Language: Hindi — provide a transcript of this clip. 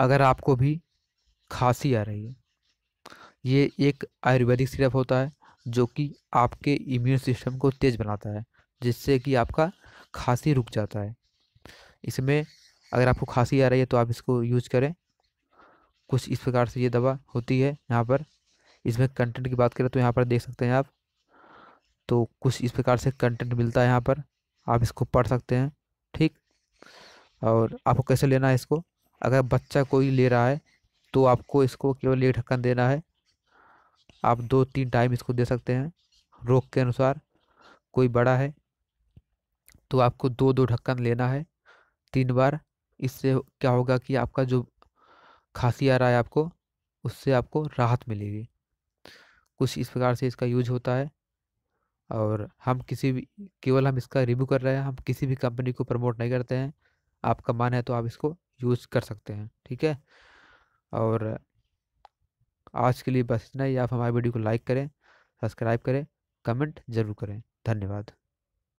अगर आपको भी खांसी आ रही है ये एक आयुर्वेदिक सिरप होता है जो कि आपके इम्यून सिस्टम को तेज़ बनाता है जिससे कि आपका खांसी रुक जाता है इसमें अगर आपको खांसी आ रही है तो आप इसको यूज करें कुछ इस प्रकार से ये दवा होती है यहाँ पर इसमें कंटेंट की बात करें तो यहाँ पर देख सकते हैं आप तो कुछ इस प्रकार से कंटेंट मिलता है यहाँ पर आप इसको पढ़ सकते हैं ठीक और आपको कैसे लेना है इसको अगर बच्चा कोई ले रहा है तो आपको इसको केवल एक ढक्कन देना है आप दो तीन टाइम इसको दे सकते हैं रोग के अनुसार कोई बड़ा है तो आपको दो दो ढक्कन लेना है तीन बार इससे क्या होगा कि आपका जो खांसी आ रहा है आपको उससे आपको राहत मिलेगी कुछ इस प्रकार से इसका यूज होता है और हम किसी भी केवल हम इसका रिव्यू कर रहे हैं हम किसी भी कंपनी को प्रमोट नहीं करते हैं आपका मन है तो आप इसको यूज़ कर सकते हैं ठीक है और आज के लिए बस इतना ही आप हमारे वीडियो को लाइक करें सब्सक्राइब करें कमेंट ज़रूर करें धन्यवाद